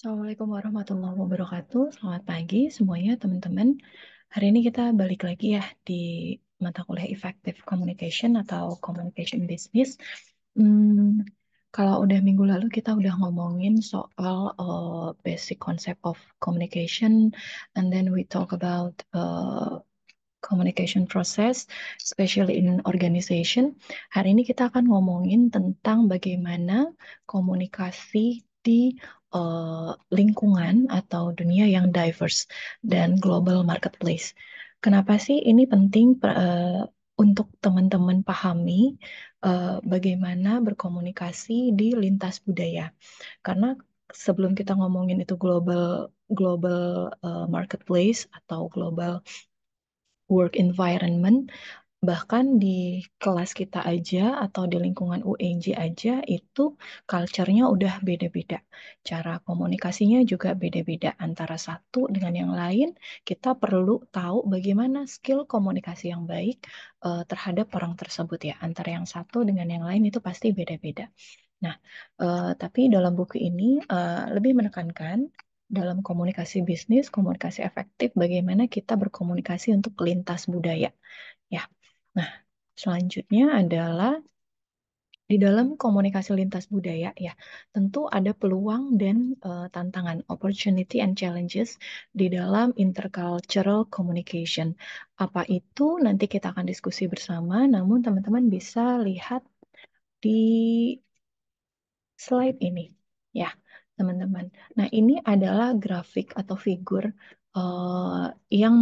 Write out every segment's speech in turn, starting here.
Assalamualaikum warahmatullahi wabarakatuh. Selamat pagi semuanya teman-teman. Hari ini kita balik lagi ya di mata kuliah Effective Communication atau Communication Business. Hmm, kalau udah minggu lalu kita udah ngomongin soal uh, basic concept of communication and then we talk about uh, communication process, especially in organization. Hari ini kita akan ngomongin tentang bagaimana komunikasi di uh, lingkungan atau dunia yang diverse dan global marketplace. Kenapa sih ini penting uh, untuk teman-teman pahami uh, bagaimana berkomunikasi di lintas budaya? Karena sebelum kita ngomongin itu global global uh, marketplace atau global work environment, bahkan di kelas kita aja atau di lingkungan UNJ aja itu culture-nya udah beda-beda. Cara komunikasinya juga beda-beda antara satu dengan yang lain. Kita perlu tahu bagaimana skill komunikasi yang baik uh, terhadap orang tersebut ya. Antara yang satu dengan yang lain itu pasti beda-beda. Nah, uh, tapi dalam buku ini uh, lebih menekankan dalam komunikasi bisnis, komunikasi efektif, bagaimana kita berkomunikasi untuk lintas budaya. Nah, selanjutnya adalah di dalam komunikasi lintas budaya ya tentu ada peluang dan uh, tantangan opportunity and challenges di dalam intercultural communication apa itu nanti kita akan diskusi bersama namun teman-teman bisa lihat di slide ini ya teman-teman nah ini adalah grafik atau figur uh, yang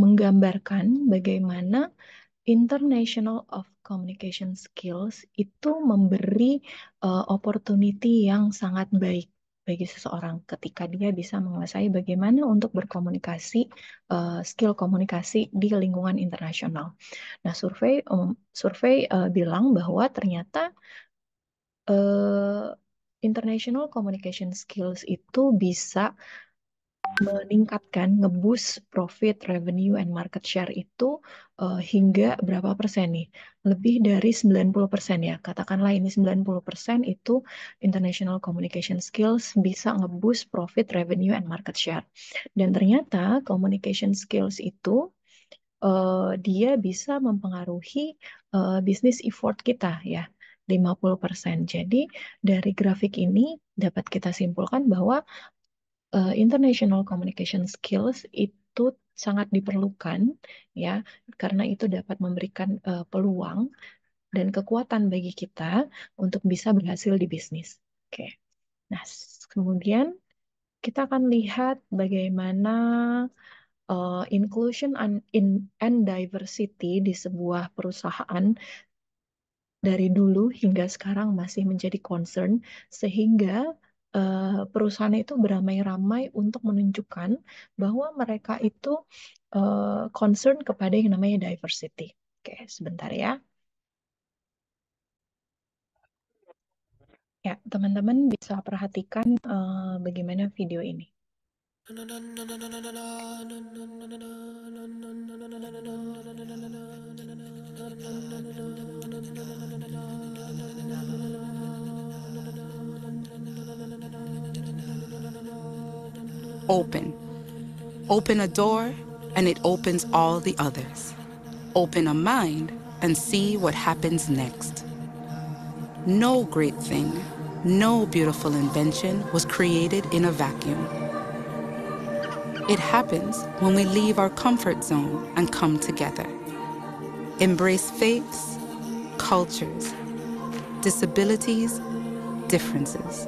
menggambarkan bagaimana International of Communication Skills itu memberi uh, opportunity yang sangat baik bagi seseorang ketika dia bisa menguasai bagaimana untuk berkomunikasi, uh, skill komunikasi di lingkungan internasional. Nah, survei um, survei uh, bilang bahwa ternyata uh, international communication skills itu bisa meningkatkan ngebus profit, revenue, and market share itu uh, hingga berapa persen nih? Lebih dari 90 persen ya. Katakanlah ini 90 persen itu international communication skills bisa ngebus profit, revenue, and market share. Dan ternyata communication skills itu uh, dia bisa mempengaruhi uh, eh, bisnis effort kita ya. 50%. Jadi dari grafik ini dapat kita simpulkan bahwa uh, international communication skills itu sangat diperlukan ya karena itu dapat memberikan uh, peluang dan kekuatan bagi kita untuk bisa berhasil di bisnis. Oke. Nah, kemudian kita akan lihat bagaimana uh, inclusion and, in, and diversity di sebuah perusahaan dari dulu hingga sekarang masih menjadi concern sehingga uh, perusahaan itu beramai-ramai untuk menunjukkan bahwa mereka itu uh, concern kepada yang namanya diversity. Oke, sebentar ya. Ya, teman-teman bisa perhatikan uh, bagaimana video ini. open. Open a door and it opens all the others. Open a mind and see what happens next. No great thing, no beautiful invention was created in a vacuum. It happens when we leave our comfort zone and come together. Embrace faiths, cultures, disabilities, differences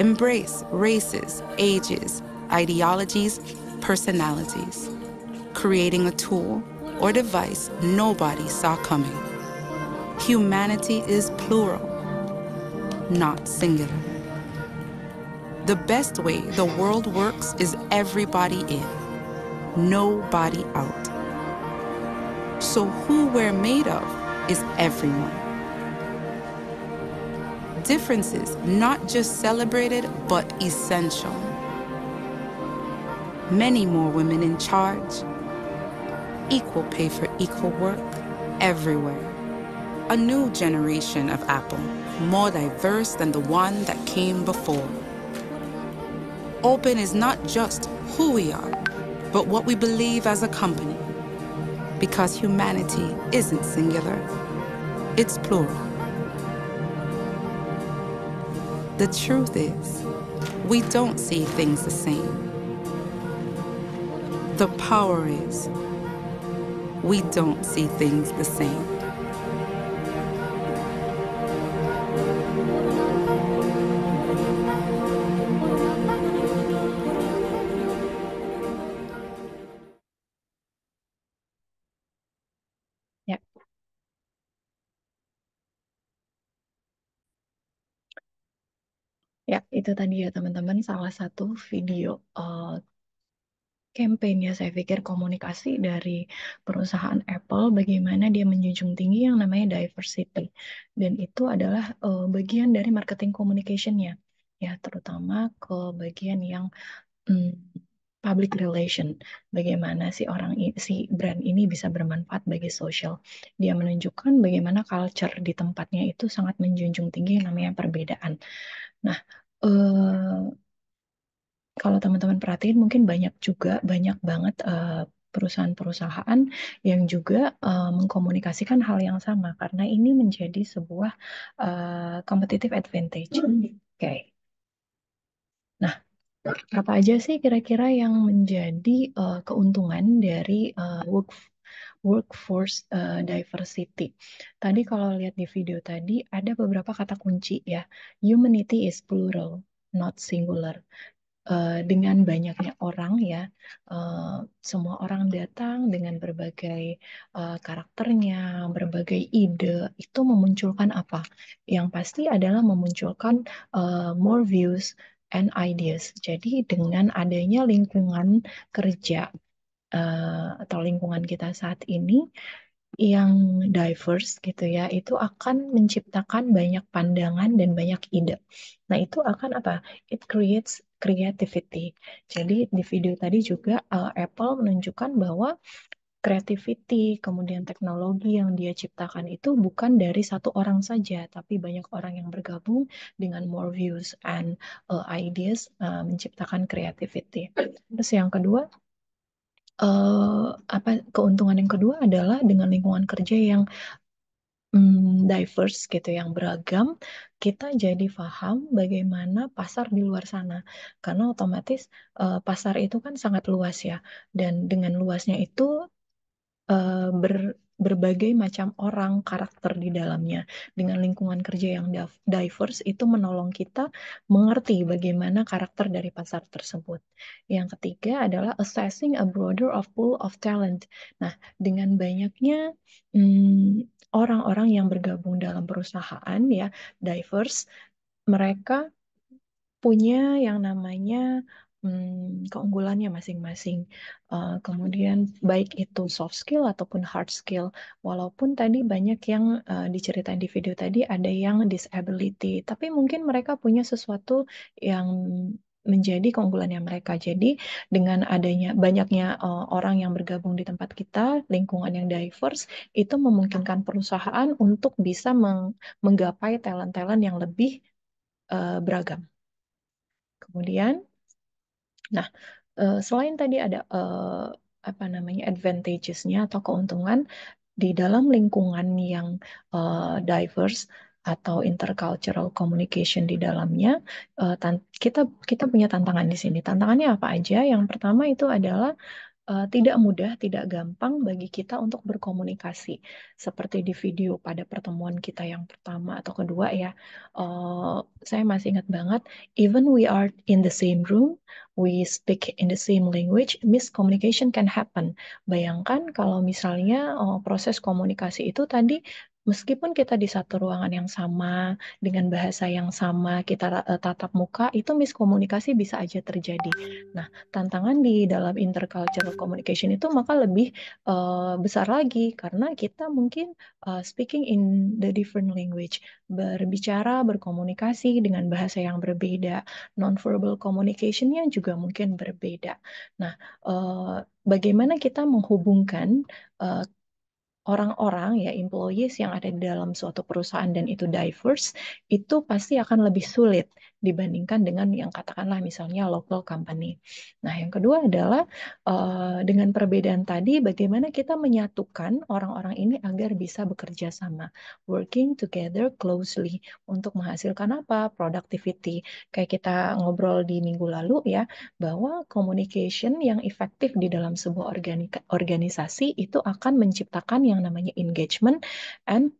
embrace races, ages, ideologies, personalities, creating a tool or device nobody saw coming. Humanity is plural, not singular. The best way the world works is everybody in, nobody out. So who we're made of is everyone differences not just celebrated but essential. Many more women in charge, equal pay for equal work everywhere. A new generation of Apple, more diverse than the one that came before. Open is not just who we are, but what we believe as a company. Because humanity isn't singular, it's plural. The truth is, we don't see things the same. The power is, we don't see things the same. itu tadi ya teman-teman salah satu video uh, eh, campaign ya saya pikir komunikasi dari perusahaan Apple bagaimana dia menjunjung tinggi yang namanya diversity dan itu adalah uh, bagian dari marketing communicationnya ya terutama ke bagian yang um, public relation bagaimana si orang si brand ini bisa bermanfaat bagi social dia menunjukkan bagaimana culture di tempatnya itu sangat menjunjung tinggi yang namanya perbedaan nah Eh, kalau teman-teman perhatiin mungkin banyak juga banyak banget eh, perusahaan-perusahaan yang juga uh, mengkomunikasikan hal yang sama karena ini menjadi sebuah uh, competitive advantage. Hmm. Oke. Nah, apa aja sih kira-kira yang menjadi uh, keuntungan dari uh, work workforce uh, diversity. Tadi kalau lihat di video tadi ada beberapa kata kunci ya. Humanity is plural, not singular. Uh, dengan banyaknya orang ya, uh, semua orang datang dengan berbagai uh, karakternya, berbagai ide itu memunculkan apa? Yang pasti adalah memunculkan uh, more views and ideas. Jadi dengan adanya lingkungan kerja uh, atau lingkungan kita saat ini yang diverse gitu ya itu akan menciptakan banyak pandangan dan banyak ide. Nah itu akan apa? It creates creativity. Jadi di video tadi juga uh, Apple menunjukkan bahwa creativity kemudian teknologi yang dia ciptakan itu bukan dari satu orang saja tapi banyak orang yang bergabung dengan more views and uh, ideas uh, menciptakan creativity. Terus yang kedua uh, apa keuntungan yang kedua adalah dengan lingkungan kerja yang um, diverse gitu, yang beragam, kita jadi paham bagaimana pasar di luar sana. Karena otomatis uh, pasar itu kan sangat luas ya, dan dengan luasnya itu uh, ber berbagai macam orang, karakter di dalamnya. Dengan lingkungan kerja yang diverse itu menolong kita mengerti bagaimana karakter dari pasar tersebut. Yang ketiga adalah assessing a broader of pool of talent. Nah, dengan banyaknya orang hmm, orang-orang yang bergabung dalam perusahaan ya, diverse, mereka punya yang namanya hmm, keunggulannya masing-masing. Uh, kemudian baik itu soft skill ataupun hard skill. Walaupun tadi banyak yang uh, diceritain di video tadi ada yang disability, tapi mungkin mereka punya sesuatu yang menjadi keunggulannya mereka. Jadi dengan adanya banyaknya uh, orang yang bergabung di tempat kita, lingkungan yang diverse itu memungkinkan perusahaan untuk bisa meng menggapai talent-talent yang lebih uh, beragam. Kemudian Nah, eh, selain tadi ada eh, apa namanya advantages-nya atau keuntungan di dalam lingkungan yang eh, diverse atau intercultural communication di dalamnya kita kita punya tantangan di sini. Tantangannya apa aja? Yang pertama itu adalah uh, tidak mudah, tidak gampang bagi kita untuk berkomunikasi. Seperti di video pada pertemuan kita yang pertama atau kedua ya, uh, saya masih ingat banget, even we are in the same room, we speak in the same language, miscommunication can happen. Bayangkan kalau misalnya uh, proses komunikasi itu tadi meskipun kita di satu ruangan yang sama, dengan bahasa yang sama, kita eh, tatap muka, itu miskomunikasi bisa aja terjadi. Nah, tantangan di dalam intercultural communication itu maka lebih uh, besar lagi karena kita mungkin uh, speaking in the different language, berbicara, berkomunikasi dengan bahasa yang berbeda, nonverbal communication-nya juga mungkin berbeda. Nah, uh, bagaimana kita menghubungkan uh, orang-orang ya employees yang ada di dalam suatu perusahaan dan itu diverse itu pasti akan lebih sulit dibandingkan dengan yang katakanlah misalnya local company. Nah, yang kedua adalah eh, dengan perbedaan tadi bagaimana kita menyatukan orang-orang ini agar bisa bekerja sama, working together closely untuk menghasilkan apa? productivity. Kayak kita ngobrol di minggu lalu ya bahwa communication yang efektif di dalam sebuah organisasi itu akan menciptakan yang yang namanya engagement and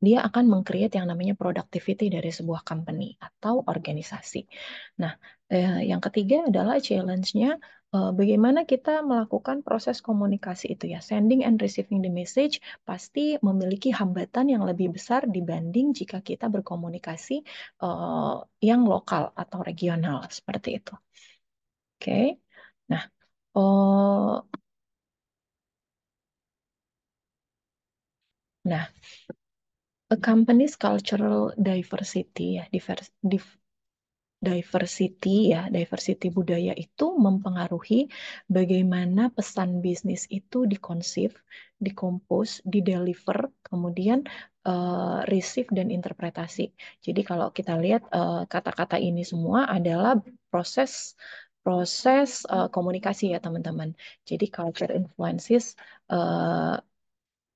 dia akan mengcreate yang namanya productivity dari sebuah company atau organisasi. Nah, eh, yang ketiga adalah challenge-nya eh, bagaimana kita melakukan proses komunikasi itu ya. Sending and receiving the message pasti memiliki hambatan yang lebih besar dibanding jika kita berkomunikasi eh, yang lokal atau regional seperti itu. Oke. Okay. Nah, oh Nah, a company's cultural diversity ya, divers, div, diversity ya, diversity budaya itu mempengaruhi bagaimana pesan bisnis itu dikonsep, dikompos, dideliver, kemudian uh, receive dan interpretasi. Jadi kalau kita lihat eh, kata-kata uh, ini semua adalah proses proses uh, komunikasi ya teman-teman. Jadi culture influences uh,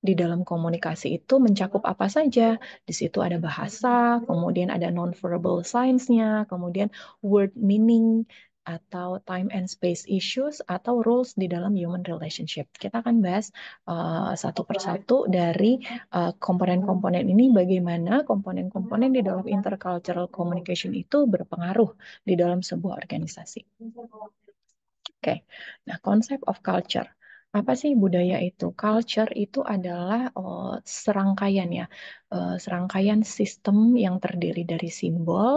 di dalam komunikasi itu mencakup apa saja. Di situ ada bahasa, kemudian ada non nonverbal signs-nya, kemudian word meaning atau time and space issues atau rules di dalam human relationship. Kita akan bahas uh, satu persatu dari komponen eh, komponen-komponen ini bagaimana komponen-komponen di dalam intercultural communication itu berpengaruh di dalam sebuah organisasi. Oke, okay. nah konsep of culture apa sih budaya itu? Culture itu adalah oh, serangkaian ya, uh, serangkaian sistem yang terdiri dari simbol,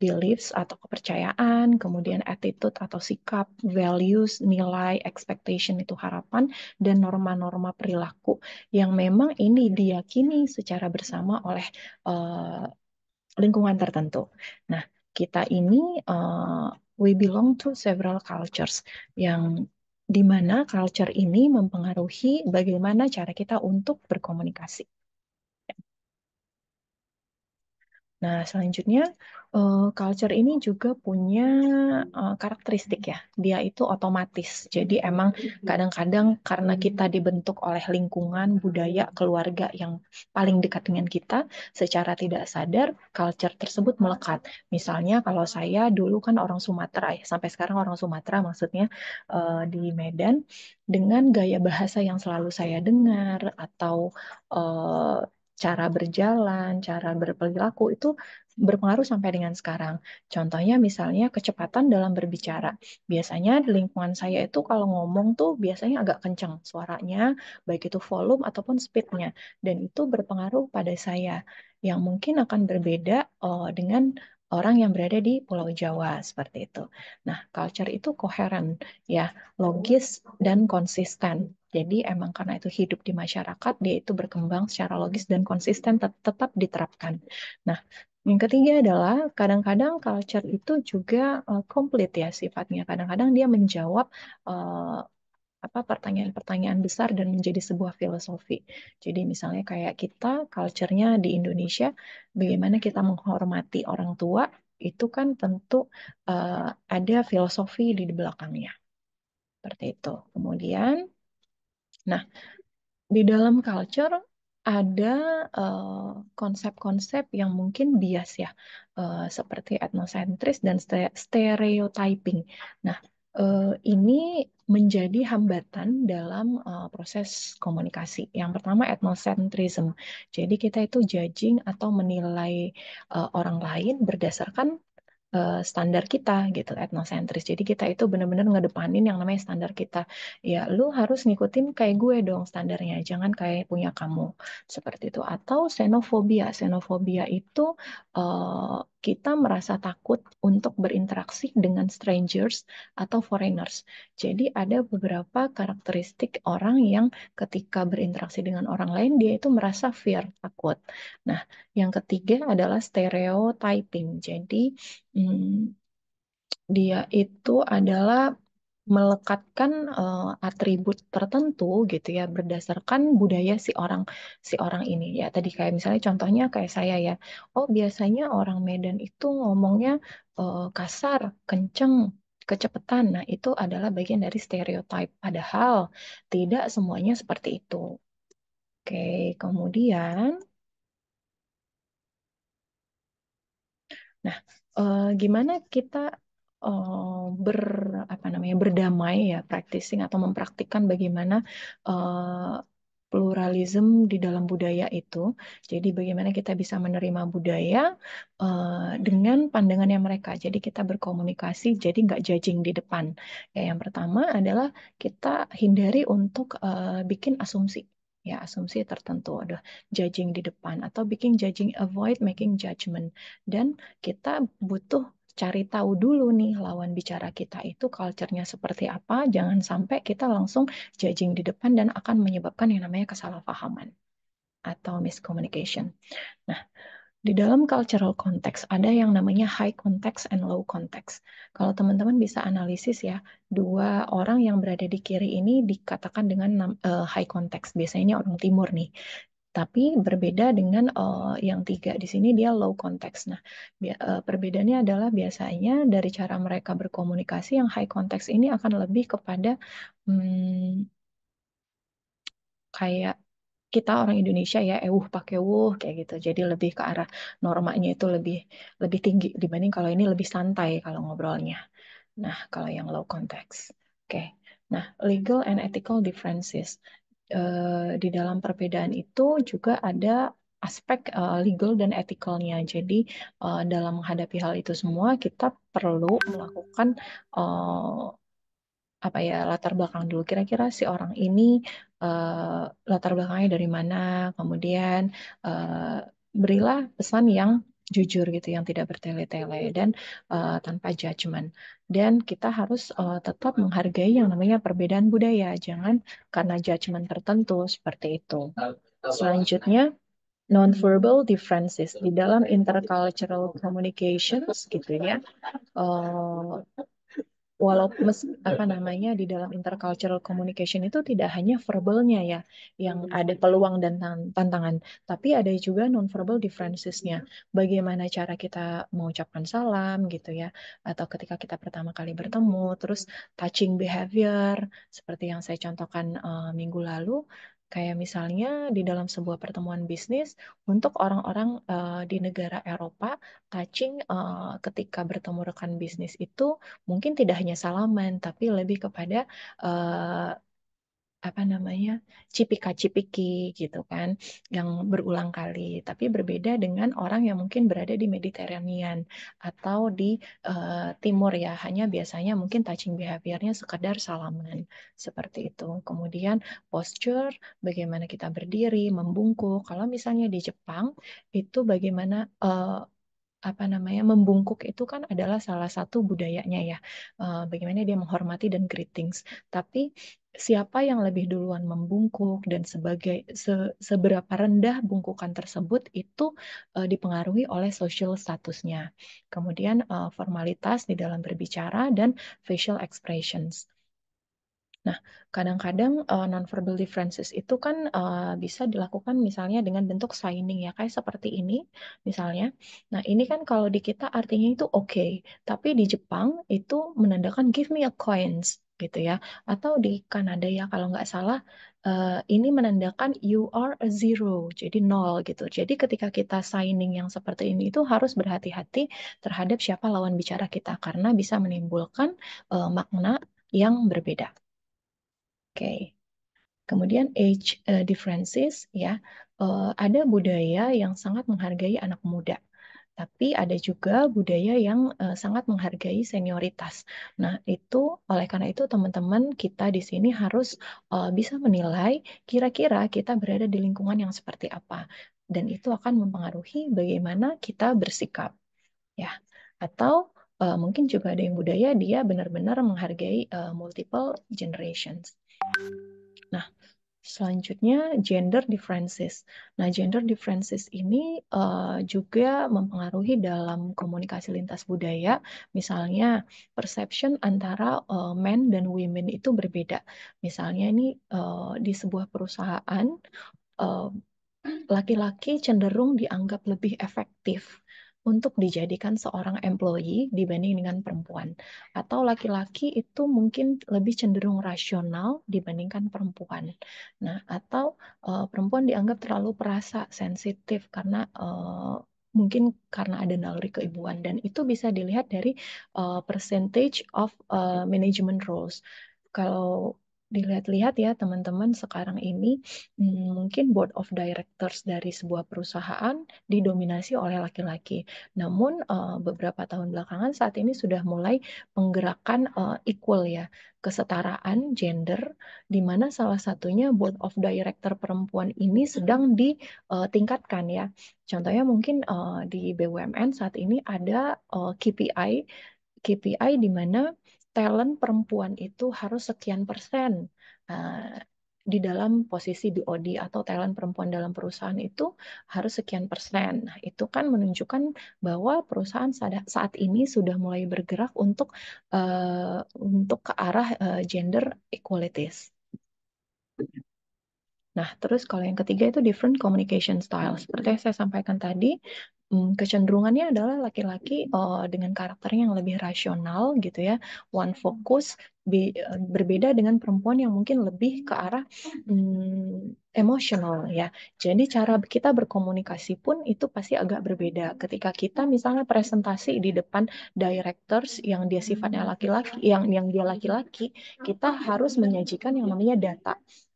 beliefs atau kepercayaan, kemudian attitude atau sikap, values, nilai, expectation itu harapan, dan norma-norma perilaku yang memang ini diyakini secara bersama oleh uh, lingkungan tertentu. Nah, kita ini uh, we belong to several cultures yang di mana culture ini mempengaruhi bagaimana cara kita untuk berkomunikasi. Nah, selanjutnya uh, culture ini juga punya uh, karakteristik ya. Dia itu otomatis. Jadi emang kadang-kadang karena kita dibentuk oleh lingkungan, budaya, keluarga yang paling dekat dengan kita, secara tidak sadar culture tersebut melekat. Misalnya kalau saya dulu kan orang Sumatera ya, sampai sekarang orang Sumatera maksudnya uh, di Medan dengan gaya bahasa yang selalu saya dengar atau uh, cara berjalan, cara berperilaku itu berpengaruh sampai dengan sekarang. Contohnya misalnya kecepatan dalam berbicara. Biasanya di lingkungan saya itu kalau ngomong tuh biasanya agak kencang suaranya, baik itu volume ataupun speednya. Dan itu berpengaruh pada saya yang mungkin akan berbeda uh, dengan orang yang berada di Pulau Jawa seperti itu. Nah, culture itu koheren ya, logis dan konsisten. Jadi emang karena itu hidup di masyarakat, dia itu berkembang secara logis dan konsisten tet tetap diterapkan. Nah, yang ketiga adalah kadang-kadang culture itu juga uh, komplit ya sifatnya. Kadang-kadang dia menjawab uh, apa pertanyaan-pertanyaan besar dan menjadi sebuah filosofi. Jadi misalnya kayak kita culture-nya di Indonesia, bagaimana kita menghormati orang tua itu kan tentu uh, ada filosofi di belakangnya. Seperti itu. Kemudian, nah di dalam culture ada eh, konsep-konsep uh, yang mungkin bias ya, uh, seperti etnosentris dan stereotyping. Nah, uh, ini menjadi hambatan dalam uh, proses komunikasi. Yang pertama ethnocentrism. Jadi kita itu judging atau menilai uh, orang lain berdasarkan uh, standar kita gitu etnosentris jadi kita itu benar-benar ngedepanin yang namanya standar kita ya lu harus ngikutin kayak gue dong standarnya jangan kayak punya kamu seperti itu atau xenofobia xenofobia itu uh, kita merasa takut untuk berinteraksi dengan strangers atau foreigners. Jadi ada beberapa karakteristik orang yang ketika berinteraksi dengan orang lain dia itu merasa fear, takut. Nah, yang ketiga adalah stereotyping. Jadi hmm, dia itu adalah melekatkan uh, atribut tertentu gitu ya berdasarkan budaya si orang si orang ini ya tadi kayak misalnya contohnya kayak saya ya oh biasanya orang Medan itu ngomongnya uh, kasar kenceng kecepatan nah itu adalah bagian dari stereotype padahal tidak semuanya seperti itu oke kemudian nah uh, gimana kita uh, ber apa namanya berdamai ya practicing atau mempraktikkan bagaimana uh, eh, pluralism di dalam budaya itu. Jadi bagaimana kita bisa menerima budaya uh, dengan pandangannya mereka. Jadi kita berkomunikasi, jadi nggak judging di depan. Ya, yang pertama adalah kita hindari untuk uh, bikin asumsi. Ya, asumsi tertentu ada judging di depan atau bikin judging avoid making judgment dan kita butuh cari tahu dulu nih lawan bicara kita itu culture-nya seperti apa, jangan sampai kita langsung judging di depan dan akan menyebabkan yang namanya kesalahpahaman atau miscommunication. Nah, di dalam cultural context ada yang namanya high context and low context. Kalau teman-teman bisa analisis ya, dua orang yang berada di kiri ini dikatakan dengan eh, high context. Biasanya orang timur nih. Tapi berbeda dengan uh, yang tiga di sini dia low context. Nah, uh, perbedaannya adalah biasanya dari cara mereka berkomunikasi yang high context ini akan lebih kepada hmm, kayak kita orang Indonesia ya ewuh eh, pakai wuh kayak gitu. Jadi lebih ke arah normanya itu lebih lebih tinggi dibanding kalau ini lebih santai kalau ngobrolnya. Nah, kalau yang low context. Oke. Okay. Nah, legal and ethical differences. Eh, di dalam perbedaan itu juga ada aspek eh, legal dan etikalnya. Jadi eh, dalam menghadapi hal itu semua kita perlu melakukan apa ya latar belakang dulu. Kira-kira si orang ini latar belakangnya dari mana, kemudian berilah pesan yang jujur gitu yang tidak bertele-tele iya. dan uh, tanpa judgement dan kita harus uh, tetap menghargai yang namanya perbedaan budaya jangan karena judgement tertentu seperti itu selanjutnya nonverbal differences di dalam intercultural communications gitu ya uh, walaupun mes, apa namanya di dalam intercultural communication itu tidak hanya verbalnya ya yang hmm. ada peluang dan tantangan, tapi ada juga nonverbal differences-nya. Bagaimana cara kita mengucapkan salam gitu ya, atau ketika kita pertama kali bertemu, terus touching behavior seperti yang saya contohkan uh, minggu lalu, Kayak misalnya di dalam sebuah pertemuan bisnis untuk orang-orang uh, di negara Eropa, touching uh, eh, ketika bertemu rekan bisnis itu mungkin tidak hanya salaman, tapi lebih kepada uh, apa namanya cipika-cipiki gitu kan yang berulang kali tapi berbeda dengan orang yang mungkin berada di Mediterranean atau di uh, timur ya hanya biasanya mungkin touching behaviornya sekedar salaman seperti itu kemudian posture bagaimana kita berdiri membungkuk kalau misalnya di Jepang itu bagaimana uh, apa namanya membungkuk itu kan adalah salah satu budayanya ya uh, bagaimana dia menghormati dan greetings tapi siapa yang lebih duluan membungkuk dan sebagai se, seberapa rendah bungkukan tersebut itu uh, dipengaruhi oleh social statusnya kemudian uh, formalitas di dalam berbicara dan facial expressions Nah, kadang-kadang uh, nonverbal differences itu kan uh, bisa dilakukan misalnya dengan bentuk signing ya, kayak seperti ini misalnya. Nah, ini kan kalau di kita artinya itu oke, okay, tapi di Jepang itu menandakan give me a coins gitu ya. Atau di Kanada ya kalau nggak salah uh, ini menandakan you are a zero, jadi nol gitu. Jadi ketika kita signing yang seperti ini itu harus berhati-hati terhadap siapa lawan bicara kita karena bisa menimbulkan uh, makna yang berbeda okay. kemudian age uh, differences ya uh, ada budaya yang sangat menghargai anak muda tapi ada juga budaya yang uh, sangat menghargai senioritas. Nah, itu oleh karena itu teman-teman kita di sini harus uh, bisa menilai kira-kira kita berada di lingkungan yang seperti apa dan itu akan mempengaruhi bagaimana kita bersikap. Ya. Atau uh, mungkin juga ada yang budaya dia benar-benar menghargai uh, multiple generations. Nah, selanjutnya gender differences. Nah, gender differences ini uh, juga mempengaruhi dalam komunikasi lintas budaya. Misalnya, perception antara uh, men dan women itu berbeda. Misalnya ini uh, di sebuah perusahaan, uh, laki -laki cenderung dianggap lebih efektif untuk dijadikan seorang employee dibanding dengan perempuan. Atau laki-laki itu mungkin lebih cenderung rasional dibandingkan perempuan. Nah, atau uh, perempuan dianggap terlalu perasa, sensitif karena uh, mungkin karena ada naluri keibuan dan itu bisa dilihat dari uh, percentage of uh, management roles. Kalau dilihat-lihat ya teman-teman sekarang ini hmm, mungkin board of directors dari sebuah perusahaan didominasi oleh laki-laki. Namun eh, beberapa tahun belakangan saat ini sudah mulai penggerakan eh, equal ya, kesetaraan gender di mana salah satunya board of director perempuan ini sedang ditingkatkan eh, ya. Contohnya mungkin di BUMN saat ini ada KPI KPI di mana talent perempuan itu harus sekian persen uh, di dalam posisi BOD atau talent perempuan dalam perusahaan itu harus sekian persen. Nah, itu kan menunjukkan bahwa perusahaan saat ini sudah mulai bergerak untuk uh, untuk ke arah uh, gender equalities. Nah, terus kalau yang ketiga itu different communication styles Seperti yang saya sampaikan tadi, Hmm, kecenderungannya adalah laki-laki uh, dengan karakter yang lebih rasional gitu ya, one focus eh, berbeda dengan perempuan yang mungkin lebih ke arah um, hmm, emosional ya. Jadi cara kita berkomunikasi pun itu pasti agak berbeda. Ketika kita misalnya presentasi di depan directors yang dia sifatnya laki-laki, yang yang dia laki-laki, kita harus menyajikan yang namanya data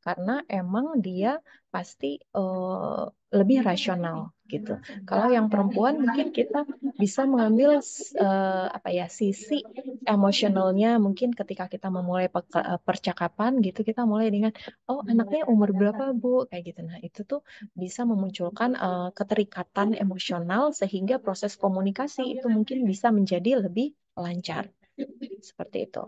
karena emang dia pasti uh, lebih hmm, rasional gitu. Kalau yang perempuan mungkin kita bisa mengambil uh, apa ya sisi emosionalnya mungkin ketika kita memulai eh, percakapan gitu kita mulai dengan oh anaknya umur berapa Bu kayak gitu. Nah, itu tuh bisa memunculkan uh, keterikatan emosional sehingga proses komunikasi itu mungkin bisa menjadi lebih lancar seperti itu.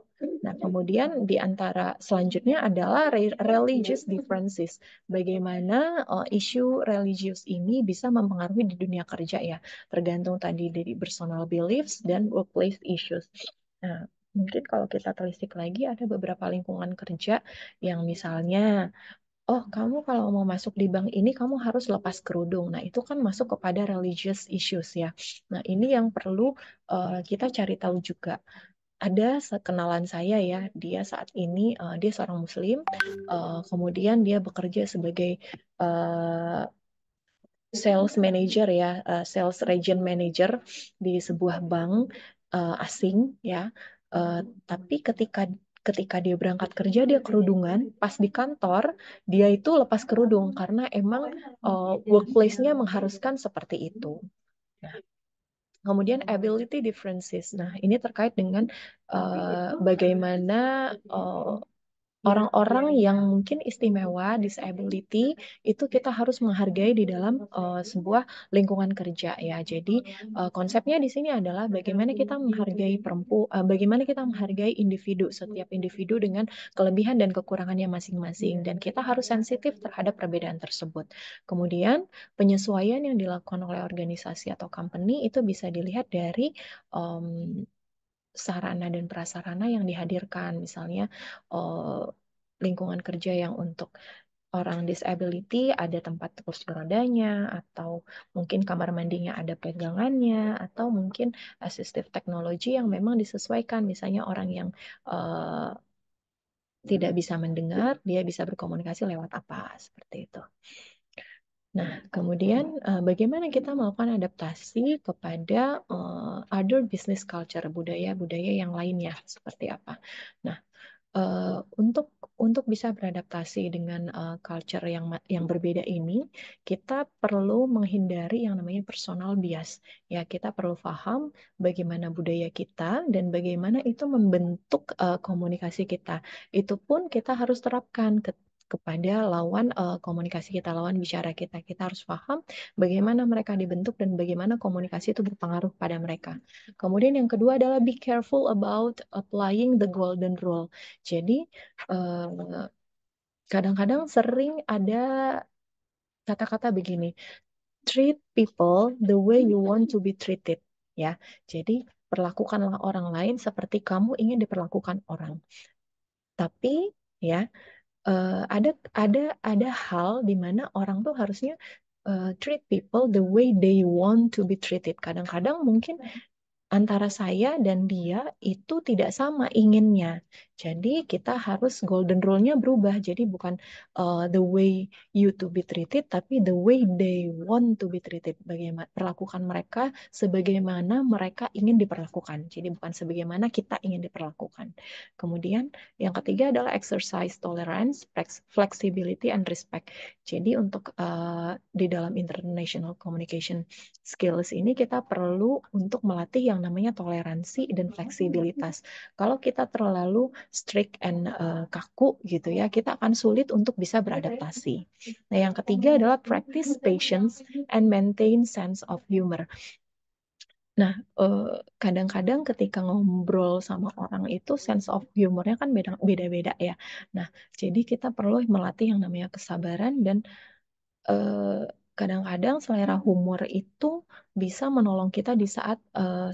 Nah, kemudian di antara selanjutnya adalah religious differences. Bagaimana uh, isu religius ini bisa mempengaruhi di dunia kerja ya, tergantung tadi dari personal beliefs dan workplace issues. Nah, mungkin kalau kita telisik lagi ada beberapa lingkungan kerja yang misalnya oh kamu kalau mau masuk di bank ini kamu harus lepas kerudung. Nah itu kan masuk kepada religious issues ya. Nah ini yang perlu uh, kita cari tahu juga ada kenalan saya ya, dia saat ini uh, dia seorang muslim, uh, kemudian dia bekerja sebagai uh, sales manager ya, uh, sales region manager di sebuah bank uh, asing ya. Uh, tapi ketika ketika dia berangkat kerja dia kerudungan pas di kantor dia itu lepas kerudung karena emang uh, workplace-nya mengharuskan seperti itu. Nah, Kemudian ability differences. Nah, ini terkait dengan uh, bagaimana uh, orang-orang iya. yang mungkin istimewa disability itu kita harus menghargai di dalam uh, sebuah lingkungan kerja ya. Jadi uh, konsepnya di sini adalah bagaimana kita menghargai perempu, uh, bagaimana kita menghargai individu setiap individu dengan kelebihan dan kekurangannya masing-masing dan kita harus sensitif terhadap perbedaan tersebut. Kemudian penyesuaian yang dilakukan oleh organisasi atau company itu bisa dilihat dari um, sarana dan prasarana yang dihadirkan, misalnya eh, lingkungan kerja yang untuk orang disability ada tempat kursi rodanya atau mungkin kamar mandinya ada pegangannya atau mungkin assistive technology yang memang disesuaikan misalnya orang yang uh, tidak bisa mendengar dia bisa berkomunikasi lewat apa seperti itu. Nah, kemudian uh, bagaimana kita melakukan adaptasi kepada uh, uh, other business culture budaya-budaya yang lainnya seperti apa. Nah, uh, untuk untuk bisa beradaptasi dengan uh, culture yang yang berbeda ini, kita perlu menghindari yang namanya personal bias. Ya, kita perlu paham bagaimana budaya kita dan bagaimana itu membentuk uh, komunikasi kita. Itu pun kita harus terapkan ke kepada lawan uh, komunikasi kita, lawan bicara kita. Kita harus paham bagaimana mereka dibentuk dan bagaimana komunikasi itu berpengaruh pada mereka. Kemudian yang kedua adalah be careful about applying the golden rule. Jadi kadang eh, kadang-kadang sering ada kata-kata begini, treat people the way you want to be treated. Ya, jadi perlakukanlah orang lain seperti kamu ingin diperlakukan orang. Tapi ya uh, ada ada ada hal di mana orang tuh harusnya uh, treat people the way they want to be treated. Kadang-kadang mungkin hmm. antara saya dan dia itu tidak sama inginnya. Jadi kita harus golden rule-nya berubah. Jadi bukan uh, the way you to be treated, tapi the way they want to be treated. Bagaimana perlakukan mereka sebagaimana mereka ingin diperlakukan. Jadi bukan sebagaimana kita ingin diperlakukan. Kemudian yang ketiga adalah exercise tolerance, flexibility and respect. Jadi untuk uh, di dalam international communication skills ini kita perlu untuk melatih yang namanya toleransi dan fleksibilitas. Kalau kita terlalu strict and uh, kaku gitu ya, kita akan sulit untuk bisa beradaptasi. Nah, yang ketiga adalah practice patience and maintain sense of humor. Nah, eh, kadang-kadang ketika ngobrol sama orang itu sense of humornya kan beda-beda ya. Nah, jadi kita perlu melatih yang namanya kesabaran dan eh, kadang-kadang selera humor itu bisa menolong kita di saat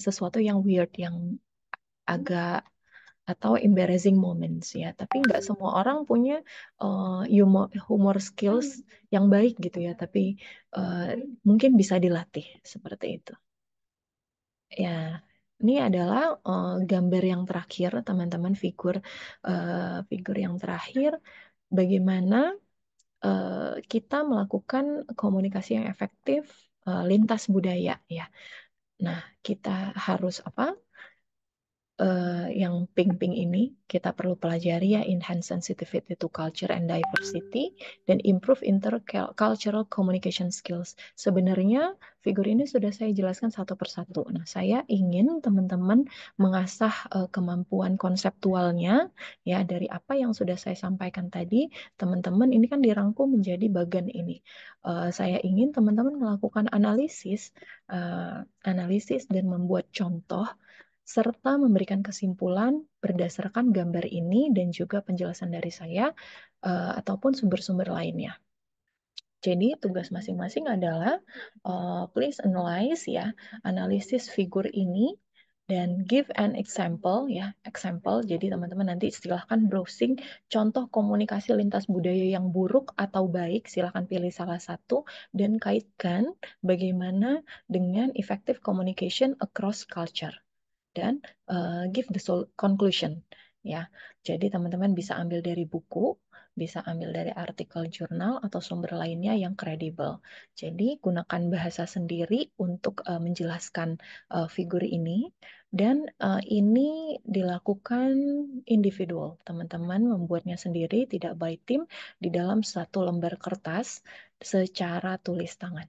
sesuatu yang weird, yang agak atau embarrassing moments ya. Tapi nggak hmm. semua orang punya uh, humor, humor skills hmm. yang baik gitu ya. Tapi uh, mungkin bisa dilatih seperti itu. Ya, ini adalah uh, gambar yang terakhir teman-teman figur uh, figur yang terakhir bagaimana uh, kita melakukan komunikasi yang efektif uh, lintas budaya ya. Nah, kita harus apa? uh, yang pink-pink ini kita perlu pelajari ya enhance sensitivity to culture and diversity dan improve intercultural communication skills. Sebenarnya figur ini sudah saya jelaskan satu persatu. Nah, saya ingin teman-teman mengasah uh, kemampuan konseptualnya ya dari apa yang sudah saya sampaikan tadi. Teman-teman ini kan dirangkum menjadi bagan ini. Uh, saya ingin teman-teman melakukan analisis uh, analisis dan membuat contoh serta memberikan kesimpulan berdasarkan gambar ini dan juga penjelasan dari saya uh, ataupun sumber-sumber lainnya. Jadi tugas masing-masing adalah uh, please analyze ya, analisis figur ini dan give an example ya, example. Jadi teman-teman nanti silahkan browsing contoh komunikasi lintas budaya yang buruk atau baik, silahkan pilih salah satu dan kaitkan bagaimana dengan effective communication across culture dan uh, give the conclusion ya. Jadi teman-teman bisa ambil dari buku, bisa ambil dari artikel jurnal atau sumber lainnya yang kredibel. Jadi gunakan bahasa sendiri untuk uh, menjelaskan uh, figur ini dan uh, ini dilakukan individual. Teman-teman membuatnya sendiri tidak by tim di dalam satu lembar kertas secara tulis tangan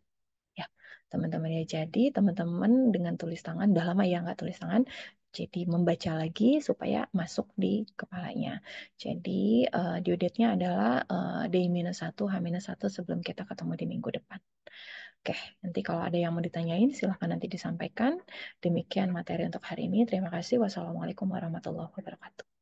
teman-teman ya. Jadi teman-teman dengan tulis tangan udah lama ya nggak tulis tangan. Jadi membaca lagi supaya masuk di kepalanya. Jadi uh, eh, diodetnya adalah uh, eh, D-1, h minus satu sebelum kita ketemu di minggu depan. Oke, nanti kalau ada yang mau ditanyain silahkan nanti disampaikan. Demikian materi untuk hari ini. Terima kasih. Wassalamualaikum warahmatullahi wabarakatuh.